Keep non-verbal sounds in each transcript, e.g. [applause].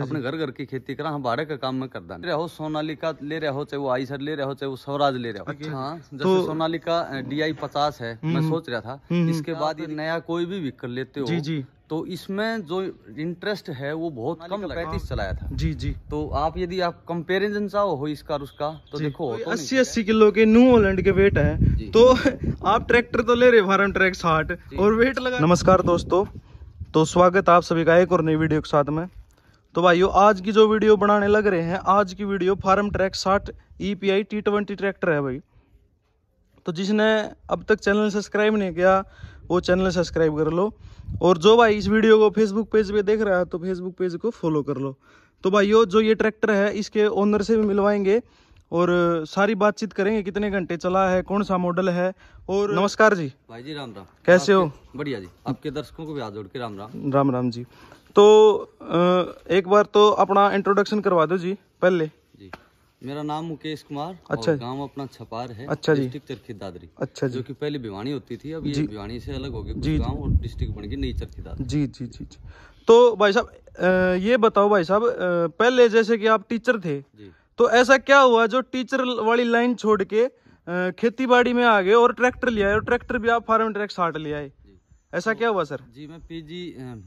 अपने घर घर की खेती करा हम बाड़े का काम में कर रहे रहो सोनालिका ले रहे हो चाहे वो आईसर ले रहे हो चाहे वो स्वराज ले रहे हो अच्छा। हाँ जैसे तो, सोनालिका डी आई पचास है हम्म, मैं हम्म। सोच रहा था हम्म, इसके बाद ये नया कोई भी व्हीकल लेते हो जी जी तो इसमें जो इंटरेस्ट है वो बहुत कम पैंतीस हाँ। चलाया था जी जी तो आप यदि आप कंपेरिजन चाहो हो इसका उसका तो देखो अस्सी अस्सी किलो के न्यू ओलैंड के वेट है तो [laughs] आप ट्रैक्टर तो ले रहे फार्म ट्रैक साठ और वेट लगा नमस्कार दोस्तों तो स्वागत आप सभी का एक और नई वीडियो के साथ में तो भाइयों आज की जो वीडियो बनाने लग रहे हैं आज की वीडियो फार्म ट्रैक साठ E P I T twenty tractor है भाई तो जिसने अब तक चैनल सब्सक्राइब नहीं किया वो चैनल सब्सक्राइब कर लो और जो भाई इस वीडियो को फेसबुक पेज पे देख रहा है तो फेसबुक पेज को फॉलो कर लो तो भाइयों जो ये ट्रैक्टर है इसके ओनर से भी मिलवाएंगे और सारी बातचीत करेंगे कितने घंटे चला है कौन सा मॉडल है और नमस्कार जी भाई जी राम राम कैसे हो बढ़िया जी आपके दर्शकों को भी हाथ जोड़ के राम राम राम राम जी तो एक बार तो अपना इंट्रोडक्शन करवा दो जी पहले जी मेरा नाम मुकेश कुमार अच्छा गांव अपना छपार है अच्छा जी चरखी दादरी अच्छा जी जो कि पहले भिवानी होती थी अब ये भिवानी से अलग हो गई जी गांव और डिस्ट्रिक्ट बन गई नई चरखी दादरी जी जी जी जी तो भाई साहब ये बताओ भाई साहब पहले जैसे कि आप टीचर थे तो ऐसा क्या हुआ जो टीचर वाली लाइन छोड़ के खेती बाड़ी में आ गए और ट्रैक्टर लिया आए और ट्रैक्टर भी आप फार्म ट्रैक्ट साट लिया है ऐसा तो, क्या हुआ सर जी मैं पीजी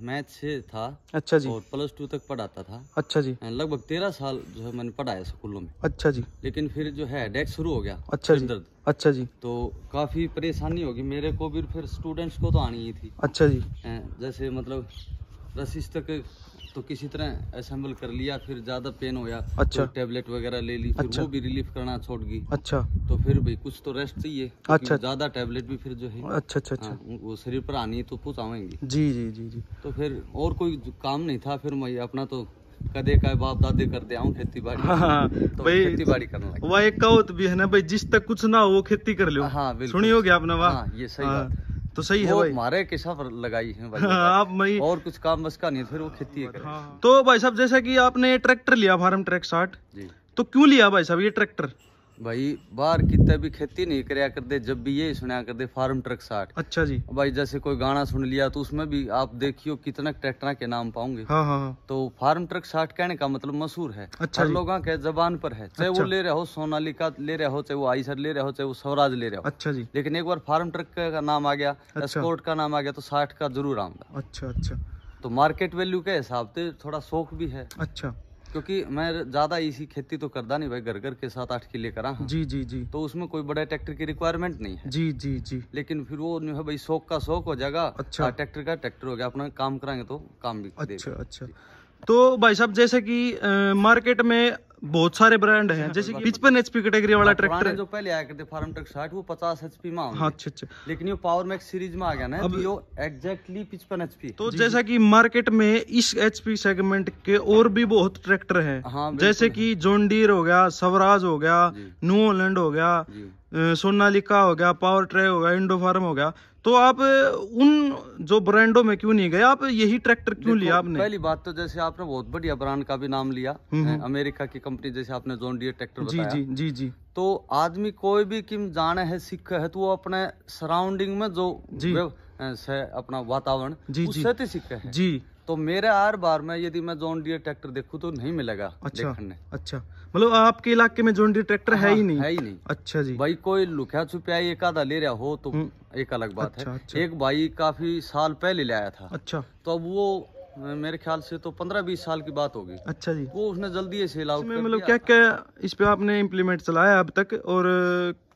मैथ से था अच्छा जी और प्लस टू तक पढ़ाता था अच्छा जी लगभग तेरह साल जो है मैंने पढ़ाया स्कूलों में अच्छा जी लेकिन फिर जो है डेट शुरू हो गया अच्छा जी दर्द अच्छा जी तो काफी परेशानी होगी मेरे को भी फिर स्टूडेंट्स को तो आनी ही थी अच्छा जी जैसे मतलब रसिश तक तो किसी तरह असेंबल कर लिया फिर ज्यादा पेन होया अच्छा तो टेबलेट वगैरह ले ली फिर अच्छा। वो भी रिलीफ करना छोड़ गई अच्छा तो फिर भाई कुछ तो रेस्ट चाहिए अच्छा, अच्छा ज्यादा टेबलेट भी फिर जो है अच्छा अच्छा अच्छा हाँ, वो शरीर पर आनी है तो कुछ आवेंगी जी जी जी जी तो फिर और कोई काम नहीं था फिर मैं अपना तो कदे का बाप दादे कर दे आऊ खेती बाड़ी हाँ, हाँ। तो भाई खेती बाड़ी करना वह एक कौत भी है ना भाई जिस तक कुछ ना हो खेती कर लो हाँ गया आपने वहाँ ये सही बात है तो सही है भाई हमारे किसा लगाई है हाँ, आप मई और कुछ काम बस का नहीं फिर वो खेती है हाँ। तो भाई साहब जैसा की आपने ट्रैक्टर लिया फार्म ट्रैक साठ तो क्यों लिया भाई साहब ये ट्रैक्टर भाई बाहर कितने भी खेती नहीं कराया करते जब भी ये सुनाया करते फार्म ट्रक साठ अच्छा जी भाई जैसे कोई गाना सुन लिया तो उसमें भी आप देखियो कितना ट्रैक्टर के नाम पाओगे हाँ, हाँ हाँ। तो फार्म ट्रक साठ कहने का मतलब मशहूर है अच्छा लोग लोगों के जबान पर है चाहे अच्छा। वो ले रहे हो का ले रहे हो चाहे वो आईसर ले रहे हो चाहे वो स्वराज ले रहे हो अच्छा जी लेकिन एक बार फार्म ट्रक का नाम आ गया अच्छा। एक्सपोर्ट का नाम आ गया तो साठ का जरूर आऊंगा अच्छा अच्छा तो मार्केट वैल्यू के हिसाब से थोड़ा शौक भी है अच्छा क्योंकि मैं ज्यादा इसी खेती तो करता नहीं भाई घर घर के साथ आठ किले करा जी जी जी तो उसमें कोई बड़ा ट्रैक्टर की रिक्वायरमेंट नहीं है जी जी जी लेकिन फिर वो है भाई शौक का शौक हो जाएगा अच्छा हाँ, ट्रैक्टर का ट्रैक्टर हो गया अपना काम कराएंगे तो काम भी अच्छा अच्छा तो भाई साहब जैसे कि मार्केट में बहुत सारे ब्रांड हैं जैसे कि पिचपन एचपी कैटेगरी वाला ट्रैक्टर हाँ, है जो पहले आया करते फार्म ट्रक साठ वो पचास एचपी में हाँ अच्छा अच्छा लेकिन ये पावर मैक्स सीरीज में आ गया ना अब यो एग्जैक्टली पिचपन एचपी तो जैसा कि मार्केट में इस एचपी सेगमेंट के और भी बहुत ट्रैक्टर है हाँ, जैसे की जोनडीर हो गया स्वराज हो गया न्यू हो गया सोनालिका हो गया पावर ट्रैक हो गया इंडो फार्म हो गया तो आप उन जो ब्रांडों में क्यों नहीं गए आप यही ट्रैक्टर क्यों लिया आपने पहली बात तो जैसे आपने बहुत बढ़िया ब्रांड का भी नाम लिया हम्म, हम्म। अमेरिका की कंपनी जैसे आपने जोन डी ट्रैक्टर जी जी जी जी तो आदमी कोई भी किम जाने है सिख है तो वो अपने सराउंडिंग में जो जी, अपना वातावरण जी, जी तो सीख है जी तो मेरे आर बार में यदि मैं जोन डियर ट्रैक्टर देखूँ तो नहीं मिलेगा अच्छा अच्छा मतलब आपके इलाके में जोन डियर ट्रैक्टर है हाँ, ही नहीं है ही नहीं अच्छा जी भाई कोई लुखिया छुपिया एक आधा ले रहा हो तो हम्म। एक अलग बात अच्छा, है अच्छा। एक भाई काफी साल पहले ले आया था अच्छा तो अब वो मेरे ख्याल से तो पंद्रह बीस साल की बात होगी अच्छा जी वो उसने जल्दी से मतलब क्या क्या इस पे आपने इम्प्लीमेंट चलाया अब तक और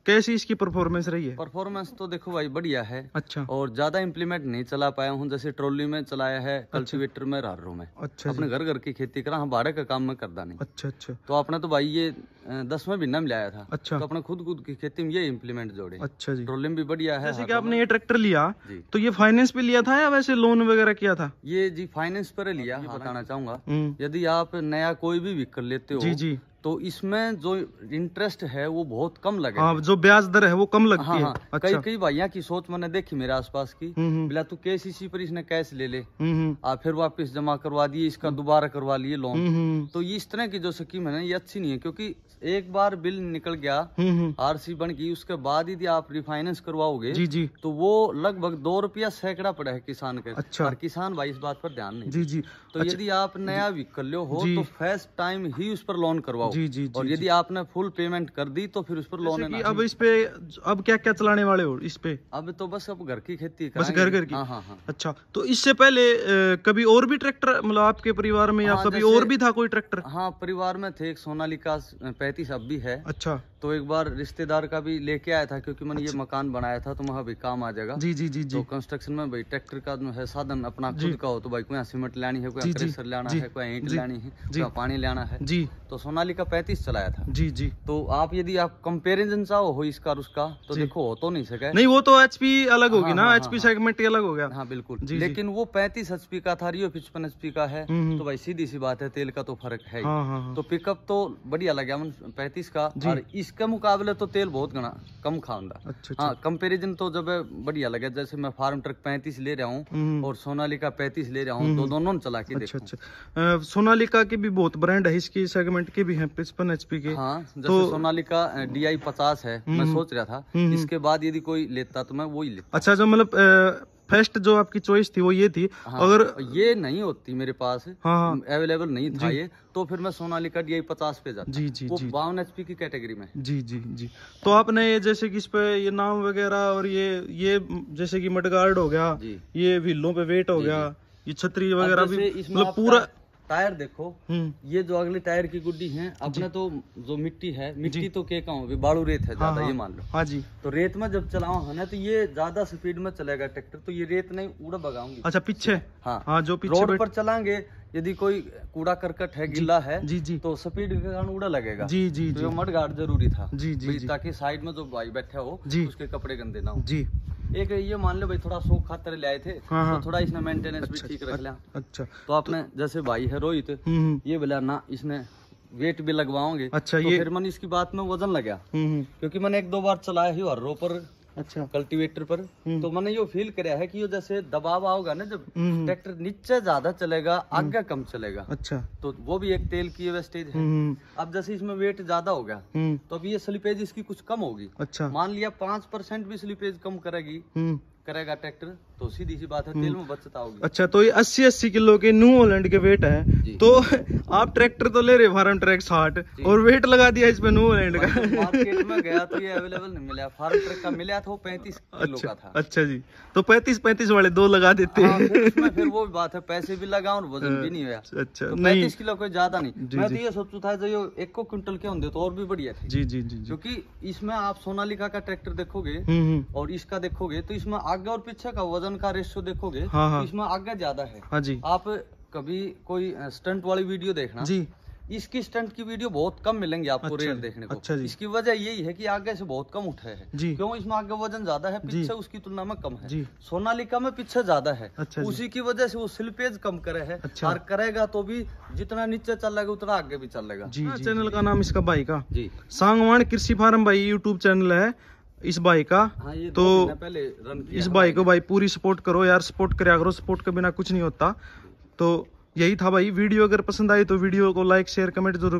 कैसी इसकी परफॉर्मेंस रही है परफॉर्मेंस तो देखो भाई बढ़िया है अच्छा और ज्यादा इम्प्लीमेंट नहीं चला पाया हूँ जैसे ट्रॉली में चलाया है कल्टिवेटर अच्छा। में रारो में अच्छा अपने घर घर की खेती करा हम बारह का काम में करता नहीं अच्छा अच्छा तो अपने तो भाई ये दसवा भिन्ना में लाया था अच्छा तो अपने खुद खुद की खेती में ये इम्प्लीमेंट जोड़े अच्छा जी ट्रोलिंग भी बढ़िया है जैसे कि आपने ये ट्रैक्टर लिया तो ये फाइनेंस पे लिया था या वैसे लोन वगैरह किया था ये जी फाइनेंस पर लिया हाँ, बताना चाहूंगा हम्म। यदि आप नया कोई भी व्हीकल लेते हो जी जी तो इसमें जो इंटरेस्ट है वो बहुत कम लगे हाँ, जो ब्याज दर है वो कम हाँ, लगती हाँ, है अच्छा। कई कई भाइया की सोच मैंने देखी मेरे आसपास की बोला हम्म, हम्म। तू सी पर इसने कैश ले ले आ, फिर वापस जमा करवा दिए इसका दोबारा करवा लिए लोन तो इस तरह की जो स्कीम है ना ये अच्छी नहीं है क्योंकि एक बार बिल निकल गया आरसी हम्म, हम्म। बन की उसके बाद यदि आप रिफाइनेंस करवाओगे जी जी तो वो लगभग दो रुपया सैकड़ा पड़ा है किसान के अच्छा और किसान भाई इस बात पर ध्यान नहीं जी जी तो अच्छा, यदि आप नया व्हीकल लो हो तो फर्स्ट टाइम ही उस पर लोन करवाओ जी जी और यदि आपने फुल पेमेंट कर दी तो फिर उस पर लोन अब इस पे अब क्या क्या चलाने वाले हो इस पे अब तो बस अब घर की खेती बस घर घर की हाँ, हाँ, हाँ। अच्छा तो इससे पहले कभी और भी ट्रैक्टर मतलब आपके परिवार में या कभी और भी था कोई ट्रैक्टर हाँ परिवार में थे एक का रहती सब भी है अच्छा तो एक बार रिश्तेदार का भी लेके आया था क्योंकि मैंने अच्छा। ये मकान बनाया था तो वहाँ भी काम आ जाएगा जी जी जी जी तो कंस्ट्रक्शन में भाई ट्रैक्टर का जो है साधन अपना खुद का हो तो भाई कोई सीमेंट लानी है कोई प्रेसर लाना है कोई ईंट लानी है कोई पानी लाना है जी तो सोनाली का पैंतीस चलाया था जी जी तो आप यदि आप कंपेरिजन चाहो हो इसका उसका तो देखो हो तो नहीं सके नहीं वो तो एचपी अलग होगी हाँ, ना एचपी हाँ, हाँ, सेगमेंट अलग हो गया हाँ बिल्कुल लेकिन वो पैंतीस एचपी का था रियो पिचपन एचपी का है हम्म, हम्म। तो भाई सीधी सी बात है तेल का तो फर्क है तो पिकअप तो बढ़िया लगे मन पैंतीस का और इसके मुकाबले तो तेल बहुत घना कम खाऊंगा अच्छा, अच्छा, हाँ कंपेरिजन तो जब बढ़िया लगे जैसे मैं फार्म ट्रक पैंतीस ले रहा हूँ हम्म। और सोनालिका पैंतीस ले रहा हूँ हम्म। तो दोनों ने चला के अच्छा अच्छा सोनालिका का भी बहुत ब्रांड है इसकी सेगमेंट के भी है पिछपन एचपी के हाँ जैसे तो- सोनालिका डी आई पचास है मैं हम्म। सोच रहा था इसके बाद यदि कोई लेता तो मैं वो लेता अच्छा जो मतलब फर्स्ट जो आपकी चॉइस थी वो ये थी हाँ, अगर ये नहीं होती मेरे पास हाँ, अवेलेबल हाँ। नहीं था ये तो फिर मैं सोनाली कट यही पचास पे जाता जी जी वो बावन एच की कैटेगरी में जी जी जी तो आपने ये जैसे कि इस पे ये नाम वगैरह और ये ये जैसे कि मडगार्ड हो गया ये विल्लों पे वेट हो गया ये छतरी वगैरह भी मतलब पूरा टायर देखो हम्म। ये जो अगले टायर की गुड्डी है अपना तो जो मिट्टी है मिट्टी तो क्या कहूँ बाड़ू रेत है ज्यादा हाँ, ये हाँ। मान लो हाँ जी तो रेत में जब चलाओ है ना तो ये ज्यादा स्पीड में चलेगा ट्रैक्टर तो ये रेत नहीं उड़ा बगाऊंगी अच्छा पीछे हाँ, हाँ जो रोड पर चलाएंगे यदि कोई कूड़ा करकट है गिला है जी जी तो स्पीड के कारण उड़ा लगेगा जी जी तो मड गार्ड जरूरी था जी जी ताकि साइड में जो भाई बैठे हो जी उसके कपड़े गंदे ना हो जी एक ये मान लो भाई थोड़ा शोक खातर ले आए थे हाँ, हाँ। तो थोड़ा इसने मेंटेनेंस अच्छा, भी ठीक रख लिया अच्छा, अच्छा। तो आपने तो, जैसे भाई है रोहित हम्म, हम्म। ये बोला ना इसने वेट भी लगवाओगे अच्छा तो ये फिर मैंने इसकी बात में वजन लगा हम्म, क्योंकि मैंने एक दो बार चलाया ही और रोपर अच्छा कल्टीवेटर पर हम्म। तो मैंने यो फील कर है कि यो जैसे दबाव आओगा ना जब ट्रैक्टर हम्म। नीचे ज्यादा चलेगा हम्म। आगे कम चलेगा अच्छा तो वो भी एक तेल की है अब जैसे इसमें वेट ज्यादा हो गया तो अब ये स्लिपेज इसकी कुछ कम होगी अच्छा मान लिया पांच परसेंट भी स्लिपेज कम करेगी करेगा ट्रैक्टर तो सीधी सी बात है तेल में बचत होगी अच्छा तो ये अस्सी अस्सी किलो के न्यू ओलैंड के वेट है तो आप ट्रैक्टर तो ले रहे फार्म ट्रैक साठ और वेट लगा दिया इसमें नो लैंड का तो तो तो अच्छा, अच्छा जी तो पैंतीस पैंतीस वाले दो लगा देते हाँ, हैं फिर, वो बात है पैसे भी लगा और वजन भी नहीं हुआ अच्छा, अच्छा तो पैंतीस किलो कोई ज्यादा नहीं मैं तो ये सोचता था जो एक को क्विंटल के होंगे तो और भी बढ़िया थे जी जी जी क्योंकि इसमें आप सोनालिका का ट्रैक्टर देखोगे हम्म, हम्म। और इसका देखोगे तो इसमें आगे और पीछे का वजन का रेशियो देखोगे हाँ, हाँ तो इसमें आगे ज्यादा है हाँ जी आप कभी कोई स्टंट वाली वीडियो देखना जी इसकी स्टंट की वीडियो बहुत कम मिलेंगे आपको अच्छा, रेल देखने को अच्छा जी। इसकी वजह यही है कि आगे से बहुत कम उठे है जी। क्यों इसमें आगे वजन ज्यादा है पीछे उसकी तुलना में कम है जी। सोनालिका में पीछे ज्यादा है अच्छा उसी की वजह से वो स्लिपेज कम करे है अच्छा। और करेगा तो भी जितना नीचे चलेगा उतना आगे भी चलेगा जी, चैनल हाँ, का नाम इसका भाई का जी सांगवान कृषि फार्म भाई यूट्यूब चैनल है इस भाई का हाँ, तो पहले इस भाई को भाई पूरी सपोर्ट करो यार सपोर्ट करो सपोर्ट के बिना कुछ नहीं होता तो यही था भाई वीडियो अगर पसंद आई तो वीडियो को लाइक शेयर कमेंट जरूर